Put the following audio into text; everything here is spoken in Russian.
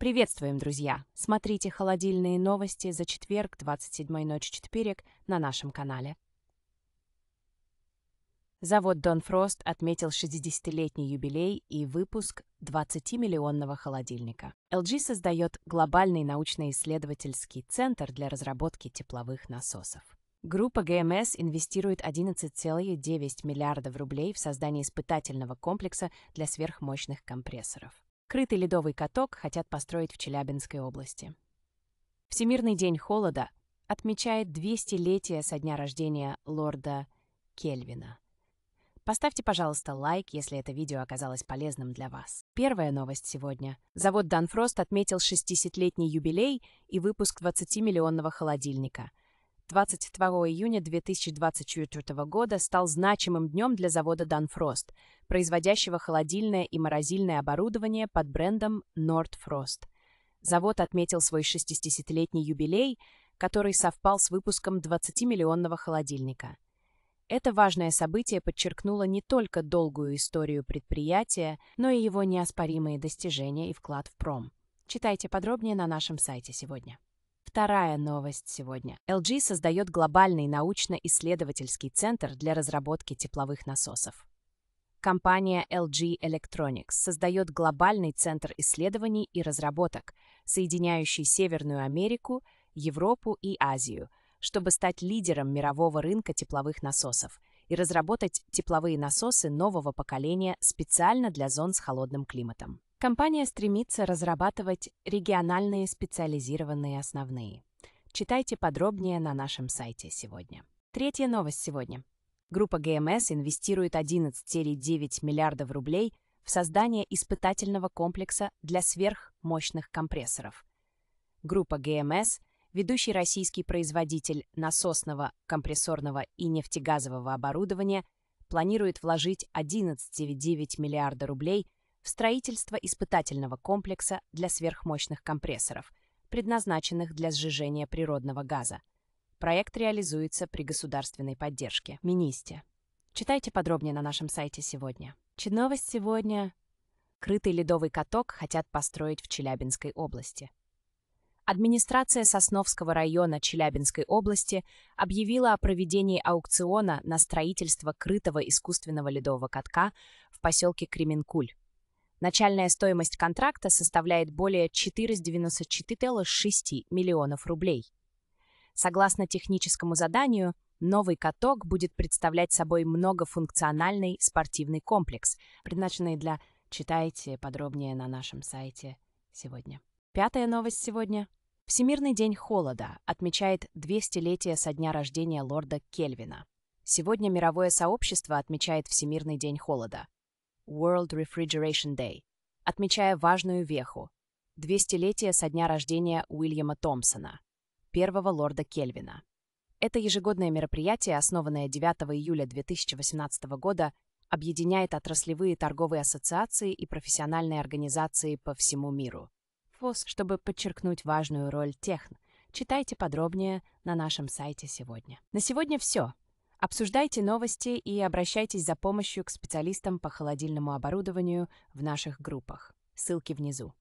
Приветствуем, друзья! Смотрите холодильные новости за четверг, 27 ночь четверг, на нашем канале. Завод Дон Фрост отметил 60-летний юбилей и выпуск 20-миллионного холодильника. LG создает глобальный научно-исследовательский центр для разработки тепловых насосов. Группа ГМС инвестирует 11,9 миллиардов рублей в создание испытательного комплекса для сверхмощных компрессоров крытый ледовый каток хотят построить в Челябинской области. Всемирный день холода отмечает 200-летие со дня рождения лорда Кельвина. Поставьте, пожалуйста, лайк, если это видео оказалось полезным для вас. Первая новость сегодня. Завод «Данфрост» отметил 60-летний юбилей и выпуск 20-миллионного холодильника – 22 июня 2024 года стал значимым днем для завода Danfrost, производящего холодильное и морозильное оборудование под брендом Nordfrost. Завод отметил свой 60-летний юбилей, который совпал с выпуском 20-миллионного холодильника. Это важное событие подчеркнуло не только долгую историю предприятия, но и его неоспоримые достижения и вклад в пром. Читайте подробнее на нашем сайте сегодня вторая новость сегодня. LG создает глобальный научно-исследовательский центр для разработки тепловых насосов. Компания LG Electronics создает глобальный центр исследований и разработок, соединяющий Северную Америку, Европу и Азию, чтобы стать лидером мирового рынка тепловых насосов и разработать тепловые насосы нового поколения специально для зон с холодным климатом. Компания стремится разрабатывать региональные специализированные основные. Читайте подробнее на нашем сайте сегодня. Третья новость сегодня. Группа ГМС инвестирует 11,9 миллиардов рублей в создание испытательного комплекса для сверхмощных компрессоров. Группа ГМС – ведущий российский производитель насосного, компрессорного и нефтегазового оборудования – планирует вложить 11,9 миллиарда рублей – строительство испытательного комплекса для сверхмощных компрессоров, предназначенных для сжижения природного газа. Проект реализуется при государственной поддержке. Министе. Читайте подробнее на нашем сайте сегодня. Чиновость сегодня. Крытый ледовый каток хотят построить в Челябинской области. Администрация Сосновского района Челябинской области объявила о проведении аукциона на строительство крытого искусственного ледового катка в поселке Кременкуль. Начальная стоимость контракта составляет более 494,6 миллионов рублей. Согласно техническому заданию, новый каток будет представлять собой многофункциональный спортивный комплекс, предназначенный для «Читайте подробнее на нашем сайте сегодня». Пятая новость сегодня. Всемирный день холода отмечает 200-летие со дня рождения лорда Кельвина. Сегодня мировое сообщество отмечает Всемирный день холода. World Refrigeration Day, отмечая важную веху – 200-летие со дня рождения Уильяма Томпсона, первого лорда Кельвина. Это ежегодное мероприятие, основанное 9 июля 2018 года, объединяет отраслевые торговые ассоциации и профессиональные организации по всему миру. ФОС, чтобы подчеркнуть важную роль техн, читайте подробнее на нашем сайте сегодня. На сегодня все. Обсуждайте новости и обращайтесь за помощью к специалистам по холодильному оборудованию в наших группах. Ссылки внизу.